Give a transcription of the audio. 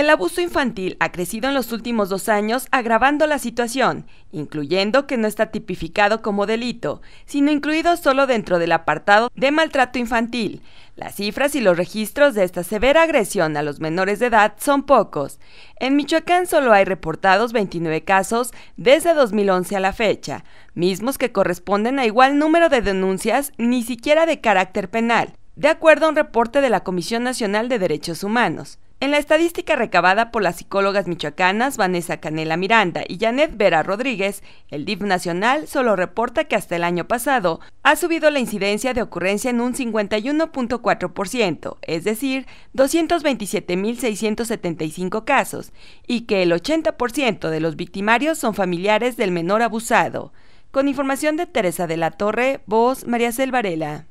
El abuso infantil ha crecido en los últimos dos años agravando la situación, incluyendo que no está tipificado como delito, sino incluido solo dentro del apartado de maltrato infantil. Las cifras y los registros de esta severa agresión a los menores de edad son pocos. En Michoacán solo hay reportados 29 casos desde 2011 a la fecha, mismos que corresponden a igual número de denuncias ni siquiera de carácter penal, de acuerdo a un reporte de la Comisión Nacional de Derechos Humanos. En la estadística recabada por las psicólogas michoacanas Vanessa Canela Miranda y Janet Vera Rodríguez, el DIF nacional solo reporta que hasta el año pasado ha subido la incidencia de ocurrencia en un 51.4%, es decir, 227.675 casos, y que el 80% de los victimarios son familiares del menor abusado. Con información de Teresa de la Torre, voz María Selvarela.